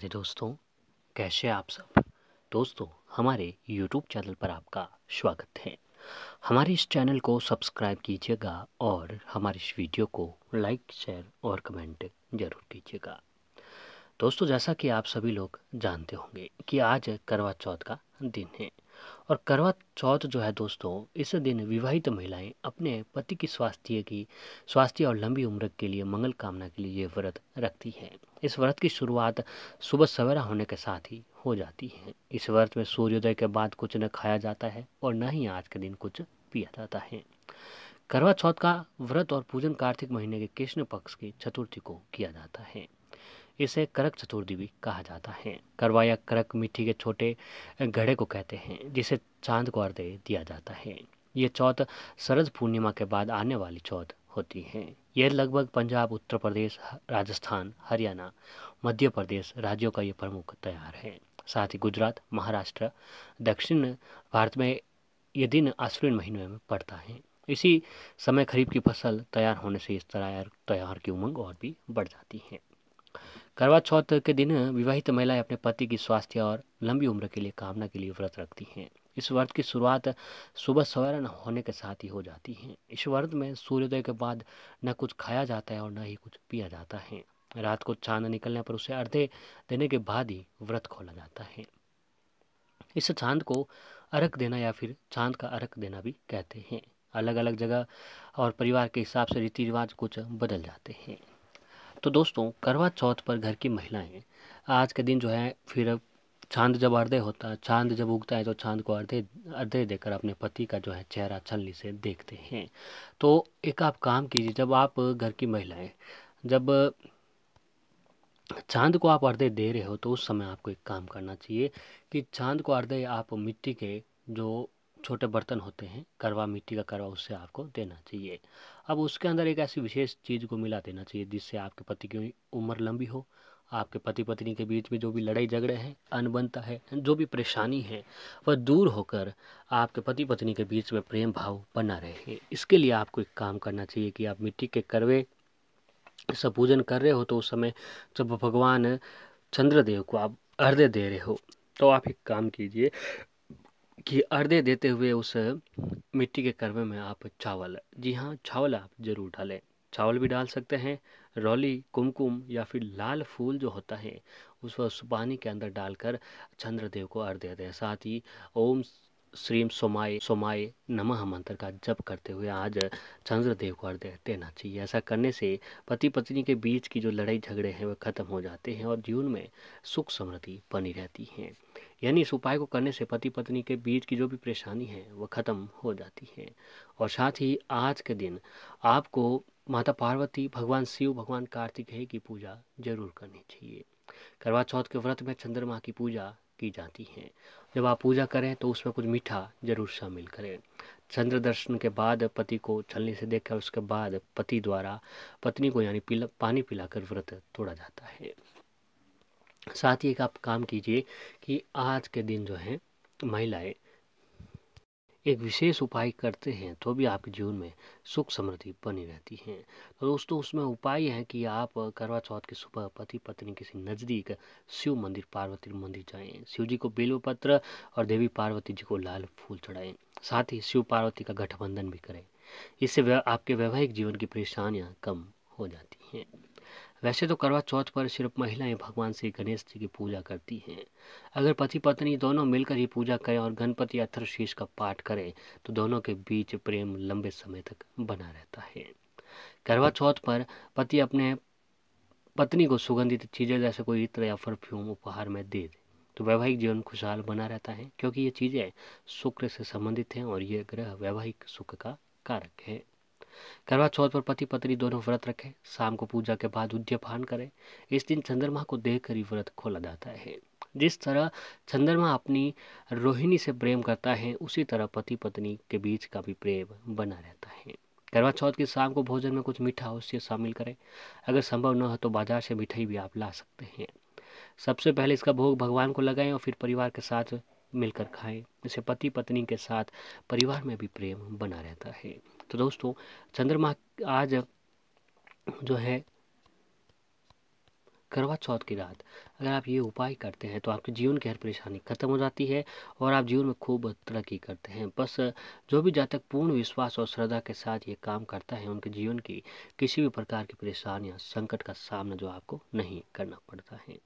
प्यारे दोस्तों कैसे आप सब दोस्तों हमारे यूट्यूब चैनल पर आपका स्वागत है हमारे इस चैनल को सब्सक्राइब कीजिएगा और हमारे इस वीडियो को लाइक शेयर और कमेंट जरूर कीजिएगा दोस्तों जैसा कि आप सभी लोग जानते होंगे कि आज करवा चौथ का दिन है और करवा चौथ जो है दोस्तों इस दिन विवाहित महिलाएं अपने पति की स्वास्थ्य की स्वास्थ्य और लंबी उम्र के लिए मंगल कामना के लिए ये व्रत रखती हैं इस व्रत की शुरुआत सुबह सवेरा होने के साथ ही हो जाती है इस व्रत में सूर्योदय के बाद कुछ न खाया जाता है और न ही आज के दिन कुछ पिया जाता है करवा चौथ का व्रत और पूजन कार्तिक महीने के कृष्ण पक्ष की चतुर्थी को किया जाता है इसे करक चतुर्थी भी कहा जाता है करवा या करक मिट्टी के छोटे घड़े को कहते हैं जिसे चांद को अर्घ्य दिया जाता है ये चौथ शरद पूर्णिमा के बाद आने वाली चौथ होती है यह लगभग पंजाब उत्तर प्रदेश राजस्थान हरियाणा मध्य प्रदेश राज्यों का ये प्रमुख त्यौहार है साथ ही गुजरात महाराष्ट्र दक्षिण भारत में ये दिन आश्विन महीने में पड़ता है इसी समय खरीफ की फसल तैयार होने से इस तरह त्यौहार की उमंग और भी बढ़ जाती है करवा चौथ के दिन विवाहित महिलाएं अपने पति की स्वास्थ्य और लंबी उम्र के लिए कामना के लिए व्रत रखती हैं इस व्रत की शुरुआत सुबह सवेरा न होने के साथ ही हो जाती है इस व्रत में सूर्योदय के बाद न कुछ खाया जाता है और न ही कुछ पिया जाता है रात को चांद निकलने पर उसे अर्धे देने के बाद ही व्रत खोला जाता है इस चांद को अर्घ देना या फिर चांद का अर्घ देना भी कहते हैं अलग अलग जगह और परिवार के हिसाब से रीति रिवाज कुछ बदल जाते हैं तो दोस्तों करवा चौथ पर घर की महिलाएं आज के दिन जो है फिर चांद जब अर्धे होता है चांद जब उगता है तो चांद को अर्धे अर्धे देकर अपने पति का जो है चेहरा छलनी से देखते हैं तो एक आप काम कीजिए जब आप घर की महिलाएं जब चांद को आप अर्धे दे रहे हो तो उस समय आपको एक काम करना चाहिए कि चांद को अर्धे आप मिट्टी के जो छोटे बर्तन होते हैं करवा मिट्टी का करवा उससे आपको देना चाहिए अब उसके अंदर एक ऐसी विशेष चीज़ को मिला देना चाहिए जिससे आपके पति की उम्र लंबी हो आपके पति पत्नी के बीच में जो भी लड़ाई झगड़े हैं अनबनता है जो भी परेशानी है वह दूर होकर आपके पति पत्नी के बीच में प्रेम भाव बना रहे इसके लिए आपको एक काम करना चाहिए कि आप मिट्टी के करवे सब पूजन कर रहे हो तो उस समय जब भगवान चंद्रदेव को आप अर्ध्य दे रहे हो तो आप एक काम कीजिए कि अर्धे देते हुए उस मिट्टी के कर्मे में आप चावल जी हाँ चावल आप ज़रूर डालें चावल भी डाल सकते हैं रौली कुमकुम या फिर लाल फूल जो होता है उस पानी के अंदर डालकर चंद्रदेव को अर्घ देते हैं साथ ही ओम श्रीम सोमाय सोमाय नमः मंत्र का जप करते हुए आज चंद्रदेव को अर्घ देना चाहिए ऐसा करने से पति पत्नी के बीच की जो लड़ाई झगड़े हैं वह खत्म हो जाते हैं और जीवन में सुख समृद्धि बनी रहती है यानी इस उपाय को करने से पति पत्नी के बीच की जो भी परेशानी है वह ख़त्म हो जाती है और साथ ही आज के दिन आपको माता पार्वती भगवान शिव भगवान कार्तिकेय की पूजा जरूर करनी चाहिए करवा चौथ के व्रत में चंद्रमा की पूजा की जाती है जब आप पूजा करें तो उसमें कुछ मीठा जरूर शामिल करें चंद्र दर्शन के बाद पति को छलनी से देखकर उसके बाद पति द्वारा पत्नी को यानी पिला पानी पिलाकर व्रत तोड़ा जाता है साथ ही एक आप काम कीजिए कि आज के दिन जो है महिलाएं एक विशेष उपाय करते हैं तो भी आपके जीवन में सुख समृद्धि बनी रहती है तो दोस्तों उसमें उपाय है कि आप करवा चौथ की सुबह पति पत्नी किसी नज़दीक शिव मंदिर पार्वती मंदिर जाएं शिव जी को बेलपत्र और देवी पार्वती जी को लाल फूल चढ़ाएं साथ ही शिव पार्वती का गठबंधन भी करें इससे आपके वैवाहिक जीवन की परेशानियाँ कम हो जाती हैं वैसे तो करवा चौथ पर सिर्फ महिलाएं भगवान श्री गणेश जी की पूजा करती हैं अगर पति पत्नी दोनों मिलकर ही पूजा करें और गणपति शीश का पाठ करें तो दोनों के बीच प्रेम लंबे समय तक बना रहता है करवा चौथ पर पति अपने पत्नी को सुगंधित चीज़ें जैसे कोई इत्र या परफ्यूम उपहार में दे दे तो वैवाहिक जीवन खुशहाल बना रहता है क्योंकि ये चीज़ें शुक्र से संबंधित हैं और ये ग्रह वैवाहिक सुख का कारक है करवा चौथ पर पति पत्नी दोनों व्रत रखें शाम को पूजा के बाद उद्यपान करें इस दिन चंद्रमा को देख कर ही व्रत खोला जाता है जिस तरह चंद्रमा अपनी रोहिणी से प्रेम करता है उसी तरह पति पत्नी के बीच का भी प्रेम बना रहता है करवा चौथ की शाम को भोजन में कुछ मीठा अवश्य शामिल करें अगर संभव न हो तो बाजार से मिठाई भी आप ला सकते हैं सबसे पहले इसका भोग भगवान को लगाएं और फिर परिवार के साथ मिलकर खाएं इसे पति पत्नी के साथ परिवार में भी प्रेम बना रहता है तो दोस्तों चंद्रमा आज जो है करवा चौथ की रात अगर आप ये उपाय करते हैं तो आपके जीवन की हर परेशानी खत्म हो जाती है और आप जीवन में खूब तरक्की करते हैं बस जो भी जातक पूर्ण विश्वास और श्रद्धा के साथ ये काम करता है उनके जीवन की किसी भी प्रकार की परेशानियां संकट का सामना जो आपको नहीं करना पड़ता है